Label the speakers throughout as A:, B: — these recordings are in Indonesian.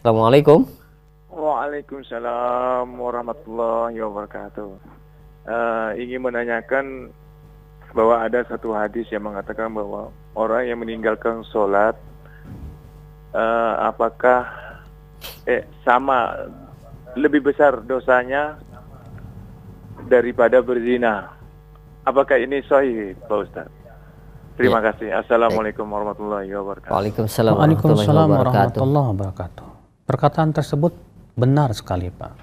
A: Assalamualaikum. Waalaikumsalam
B: warahmatullahi wabarakatuh. Uh, ingin menanyakan bahwa ada satu hadis yang mengatakan bahwa orang yang meninggalkan sholat, uh, apakah eh, sama lebih besar dosanya daripada berzina? Apakah ini sahih, Pak Ustadz? Terima ya. kasih. Assalamualaikum warahmatullahi wabarakatuh. Waalaikumsalam warahmatullahi wabarakatuh. Perkataan tersebut benar sekali, Pak.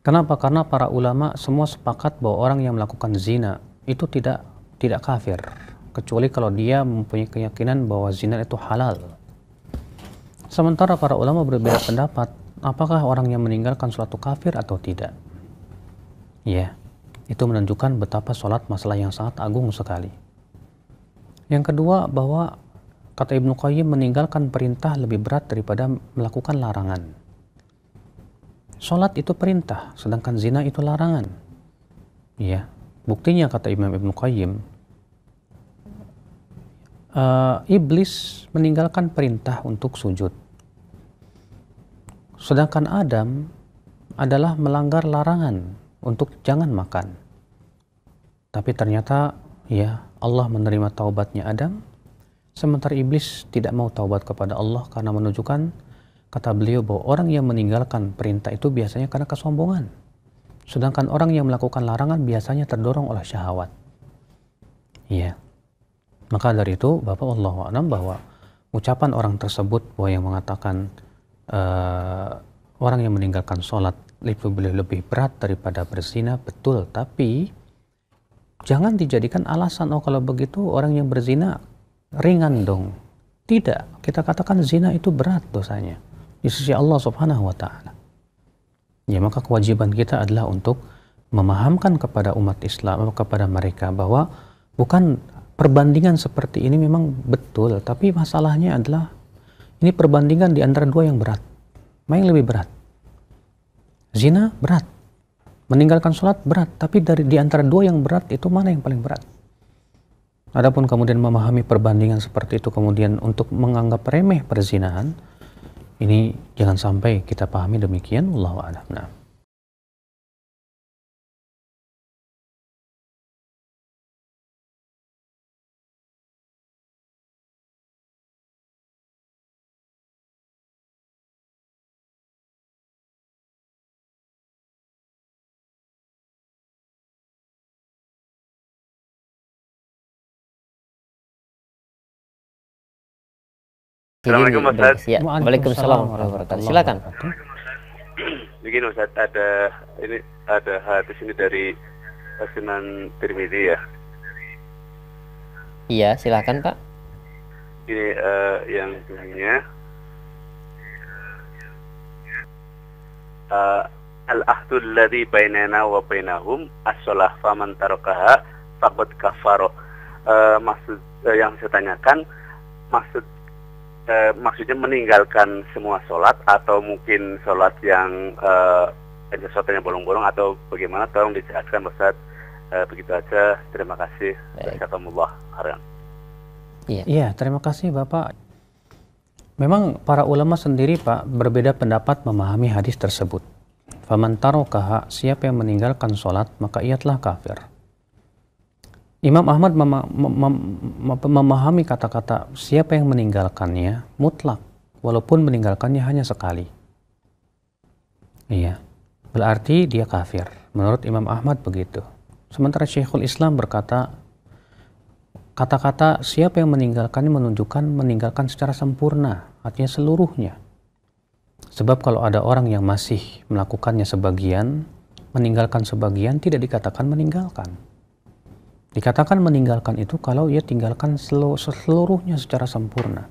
B: Kenapa? Karena para ulama semua sepakat bahwa orang yang melakukan zina itu tidak tidak kafir, kecuali kalau dia mempunyai keyakinan bahwa zina itu halal. Sementara para ulama berbeda pendapat, apakah orang yang meninggalkan sholat kafir atau tidak? Ya, itu menunjukkan betapa sholat masalah yang sangat agung sekali. Yang kedua, bahwa Kata Ibnu Qayyim meninggalkan perintah lebih berat daripada melakukan larangan. solat itu perintah, sedangkan zina itu larangan. Ya, buktinya kata Imam Ibnu Qayyim, uh, iblis meninggalkan perintah untuk sujud. Sedangkan Adam adalah melanggar larangan untuk jangan makan. Tapi ternyata ya Allah menerima taubatnya Adam Sementara iblis tidak mau taubat kepada Allah karena menunjukkan kata beliau bahwa orang yang meninggalkan perintah itu biasanya karena kesombongan. Sedangkan orang yang melakukan larangan biasanya terdorong oleh syahwat. Iya. Maka dari itu Bapak Allah alam bahwa ucapan orang tersebut bahwa yang mengatakan uh, orang yang meninggalkan sholat lebih lebih berat daripada berzina betul tapi jangan dijadikan alasan oh kalau begitu orang yang berzina ringan dong. Tidak, kita katakan zina itu berat dosanya di sisi Allah Subhanahu wa taala. Ya, maka kewajiban kita adalah untuk memahamkan kepada umat Islam kepada mereka bahwa bukan perbandingan seperti ini memang betul, tapi masalahnya adalah ini perbandingan di antara dua yang berat. Mana yang lebih berat? Zina berat. Meninggalkan sholat berat, tapi dari di antara dua yang berat itu mana yang paling berat? Adapun kemudian memahami perbandingan seperti itu kemudian untuk menganggap
A: remeh perzinahan ini jangan sampai kita pahami demikian Allah a'lam. Assalamualaikum Ustaz. Ya, Waalaikumsalam warahmatullahi wabarakatuh. Silakan. Begini
B: Ustaz, ada ini ada hadis ini dari Sunan Tirmizi ya. Iya, silakan Pak.
A: Ini uh, yang bunyinya uh, eh,
B: al ahdul ladzi bainana wa bainahum as-shalah faman tarakaha faqad kafara. Uh, eh, maksud uh, yang saya tanyakan maksud e, maksudnya meninggalkan semua sholat atau mungkin sholat yang eh, ada e, sesuatu yang bolong-bolong atau bagaimana tolong dijelaskan Ustaz e, eh, begitu aja terima kasih Jazakumullah khairan Iya. Ya, terima kasih Bapak. Memang para ulama sendiri Pak berbeda pendapat memahami hadis tersebut. Faman tarokaha, siapa yang meninggalkan sholat, maka ia telah kafir. Imam Ahmad mem- mem- memahami kata-kata siapa yang meninggalkannya mutlak, walaupun meninggalkannya hanya sekali. Iya, berarti dia kafir. Menurut Imam Ahmad begitu. Sementara Syekhul Islam berkata, kata-kata siapa yang meninggalkannya menunjukkan meninggalkan secara sempurna, artinya seluruhnya. Sebab kalau ada orang yang masih melakukannya sebagian, meninggalkan sebagian tidak dikatakan meninggalkan. Dikatakan meninggalkan itu kalau ia tinggalkan seluruhnya secara sempurna.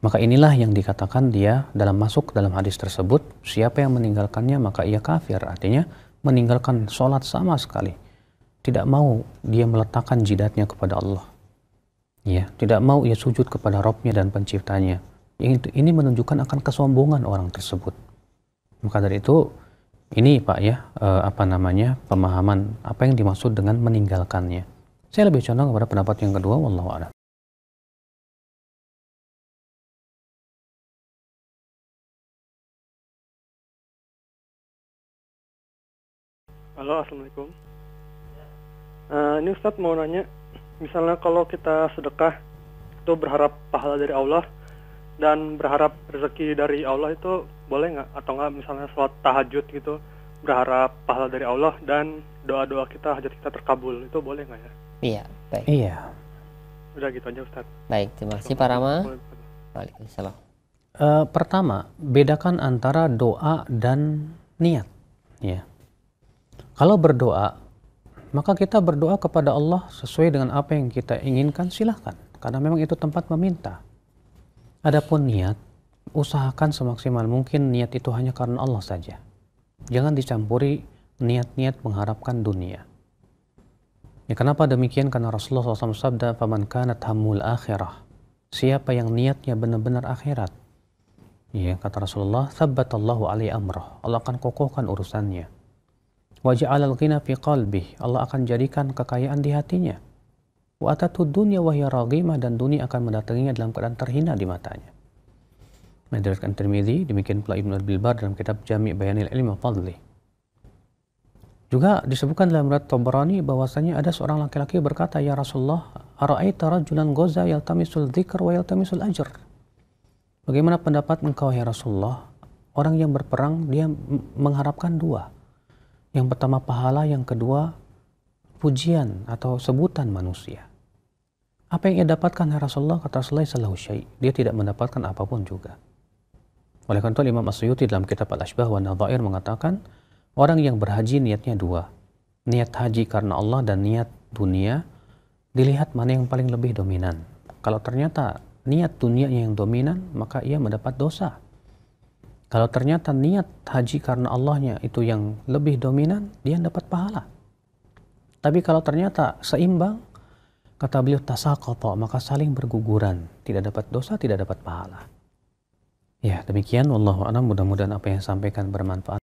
B: Maka inilah yang dikatakan dia dalam masuk dalam hadis tersebut, siapa yang meninggalkannya maka ia kafir. Artinya meninggalkan sholat sama sekali. Tidak mau dia meletakkan jidatnya kepada Allah. Ya, tidak mau ia sujud kepada Robnya dan penciptanya. Ini menunjukkan akan kesombongan orang tersebut. Maka dari itu ini Pak ya, eh, apa namanya, pemahaman apa yang dimaksud dengan meninggalkannya.
A: Saya lebih condong kepada pendapat yang kedua, Wallahualam. Halo, Assalamualaikum. Uh, ini Ustadz mau nanya, misalnya kalau kita sedekah itu berharap pahala dari Allah,
B: dan berharap rezeki dari Allah itu boleh nggak atau nggak misalnya sholat tahajud gitu berharap pahala dari Allah dan doa-doa kita hajat kita terkabul itu boleh nggak ya? Iya baik. Iya. Udah gitu aja Ustaz. Baik terima kasih Pak Rama. Waalaikumsalam. e, pertama bedakan antara doa dan niat. Ya. Kalau berdoa maka kita berdoa kepada Allah sesuai dengan apa yang kita inginkan silahkan karena memang itu tempat meminta Adapun niat, usahakan semaksimal mungkin niat itu hanya karena Allah saja. Jangan dicampuri niat-niat mengharapkan dunia. Ya, kenapa demikian? Karena Rasulullah SAW sabda, "Faman kanat hamul akhirah." Siapa yang niatnya benar-benar akhirat? Ya, kata Rasulullah, "Tsabbatallahu ali amrah." Allah akan kokohkan urusannya. Wajah al-ghina Allah akan jadikan kekayaan di hatinya. Wa'atatu dunia wahya ragimah dan dunia akan mendatanginya dalam keadaan terhina di matanya. Menjelaskan Tirmidzi, demikian pula Ibnu al-Bilbar dalam kitab Jami' Bayanil Ilmi wa Fadli. Juga disebutkan dalam riwayat Tabrani bahwasanya ada seorang laki-laki berkata, "Ya Rasulullah, ara'aita rajulan goza yaltamisul dzikr wa yaltamisul ajr?" Bagaimana pendapat engkau ya Rasulullah? Orang yang berperang dia mengharapkan dua. Yang pertama pahala, yang kedua pujian atau sebutan manusia. Apa yang ia dapatkan dari Rasulullah? Kata Rasulullah, salahu syai. Dia tidak mendapatkan apapun juga. Oleh karena itu Imam Asyuyuti dalam kitab Al-Ashbah wa Nadhair mengatakan, orang yang berhaji niatnya dua. Niat haji karena Allah dan niat dunia, dilihat mana yang paling lebih dominan. Kalau ternyata niat dunia yang dominan, maka ia mendapat dosa. Kalau ternyata niat haji karena Allahnya itu yang lebih dominan, dia dapat pahala. Tapi kalau ternyata seimbang, Kata beliau tasakoto, maka saling berguguran, tidak dapat dosa, tidak dapat
A: pahala. Ya, demikian Wallahu'alam mudah-mudahan apa yang sampaikan bermanfaat.